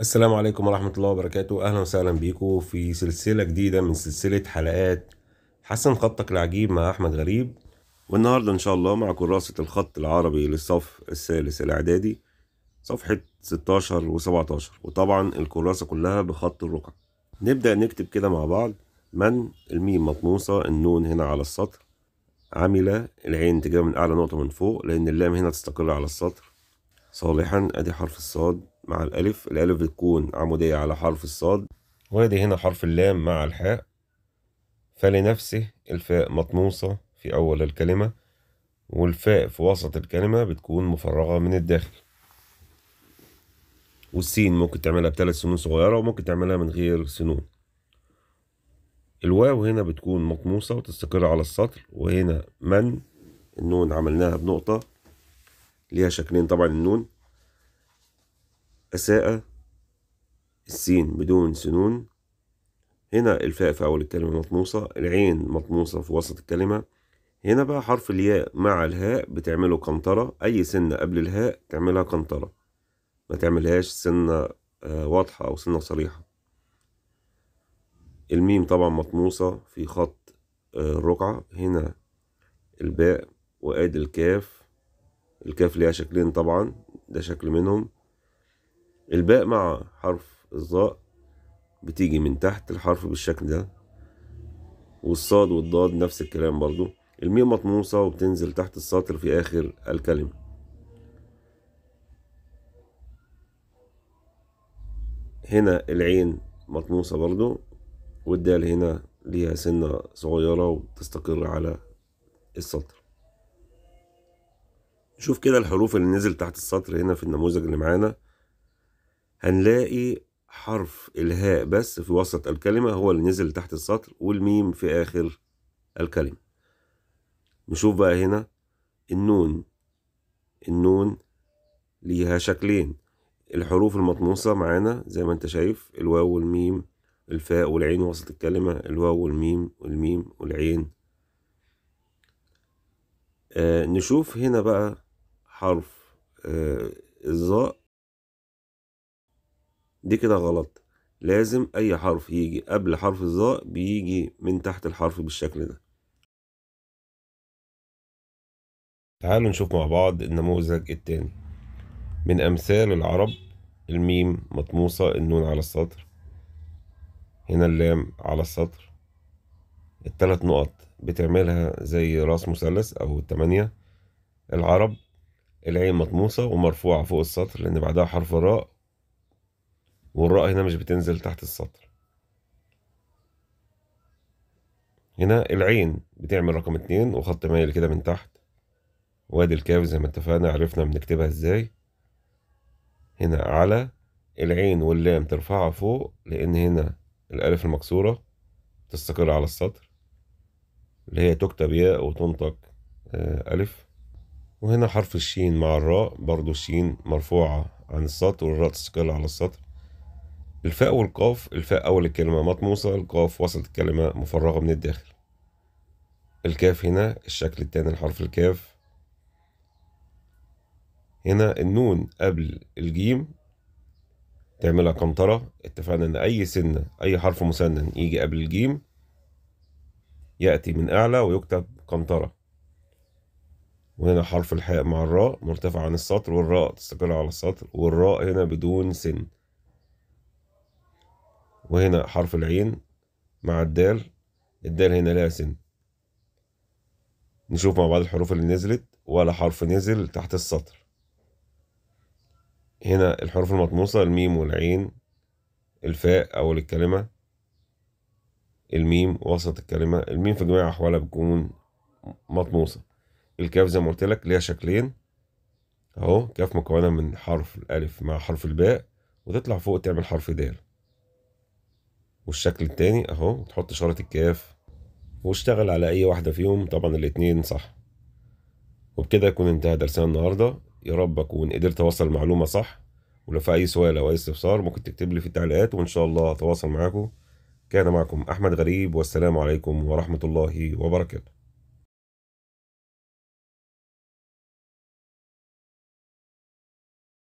السلام عليكم ورحمة الله وبركاته أهلا وسهلا بيكم في سلسلة جديدة من سلسلة حلقات حسن خطك العجيب مع أحمد غريب والنهاردة إن شاء الله مع كراسة الخط العربي للصف الثالث الإعدادي صفحة 16 و 17 وطبعا الكراسة كلها بخط الرقعة نبدأ نكتب كده مع بعض من الميم مطموسة النون هنا على السطر عمل العين تجاه من أعلى نقطة من فوق لأن اللام هنا تستقر على السطر صالحا أدي حرف الصاد مع الألف الألف بتكون عمودية على حرف الصاد وادي هنا حرف اللام مع الحاء فلنفسه الفاء مطموسة في أول الكلمة والفاء في وسط الكلمة بتكون مفرغة من الداخل والسين ممكن تعملها بثلاث سنون صغيرة وممكن تعملها من غير سنون الواو هنا بتكون مطموسة وتستقر على السطر وهنا من النون عملناها بنقطة ليها شكلين طبعا النون أساء السين بدون سنون هنا الفاء في أول الكلمة مطموسة العين مطموسة في وسط الكلمة هنا بقى حرف الياء مع الهاء بتعمله قنطرة أي سنة قبل الهاء تعملها قنطرة ما تعملهاش سنة آه، واضحة أو سنة صريحة الميم طبعا مطموسة في خط آه، الرقعة هنا الباء وآد الكاف الكاف ليها شكلين طبعا ده شكل منهم الباء مع حرف الظاء بتيجي من تحت الحرف بالشكل ده والصاد والضاد نفس الكلام برضو الميم مطموسة وبتنزل تحت السطر في آخر الكلمة هنا العين مطموسة برضو والدال هنا ليها سنة صغيرة وتستقر على السطر شوف كده الحروف اللي نزل تحت السطر هنا في النموذج اللي معانا هنلاقي حرف الهاء بس في وسط الكلمة هو اللي نزل تحت السطر والميم في آخر الكلمة نشوف بقى هنا النون النون ليها شكلين الحروف المطموسة معانا زي ما انت شايف الواو والميم الفاء والعين وسط الكلمة الواو والميم والميم والعين آه نشوف هنا بقى حرف آه الظاء دي كده غلط لازم أي حرف يجي قبل حرف الظاء بيجي من تحت الحرف بالشكل ده تعالوا نشوف مع بعض النموذج التاني من أمثال العرب الميم مطموسة النون على السطر هنا اللام على السطر التلات نقط بتعملها زي راس مثلث أو التمانية العرب العين مطموسة ومرفوعة فوق السطر لأن بعدها حرف الراء والراء هنا مش بتنزل تحت السطر هنا العين بتعمل رقم اتنين وخط مايل كده من تحت وادي الكاف زي ما اتفقنا عرفنا بنكتبها ازاي هنا على العين واللام ترفعها فوق لان هنا الالف المكسوره تستقر على السطر اللي هي تكتب ياء وتنطق آه، الف وهنا حرف الشين مع الراء برضو الشين مرفوعه عن السطر والراء تستقر على السطر الفاء والقاف الفاء أول الكلمة مطموسة القاف وسط الكلمة مفرغة من الداخل الكاف هنا الشكل التاني لحرف الكاف هنا النون قبل الجيم تعملها قنطرة اتفقنا ان اي سنة اي حرف مسنن يجي قبل الجيم يأتي من اعلى ويكتب قنطرة وهنا حرف الحاء مع الراء مرتفع عن السطر والراء تستقر على السطر والراء هنا بدون سن وهنا حرف العين مع الدال الدال هنا لها سن نشوف مع بعض الحروف اللي نزلت ولا حرف نزل تحت السطر هنا الحروف المطموسة الميم والعين الفاء أول الكلمة الميم وسط الكلمة الميم في جميع أحوالها بتكون مطموسة الكاف زي ما قلت لك ليها شكلين أهو كاف مكونة من حرف الألف مع حرف الباء وتطلع فوق تعمل حرف دال والشكل التاني اهو تحط شارة الكاف واشتغل على اي واحدة فيهم طبعا الاتنين صح وبكده يكون انتهى درسنا النهاردة يا رب اكون قدرت اوصل المعلومة صح ولو في اي سؤال او اي استفسار ممكن تكتب لي في التعليقات وان شاء الله هتواصل معاكم كان معكم احمد غريب والسلام عليكم ورحمة الله وبركاته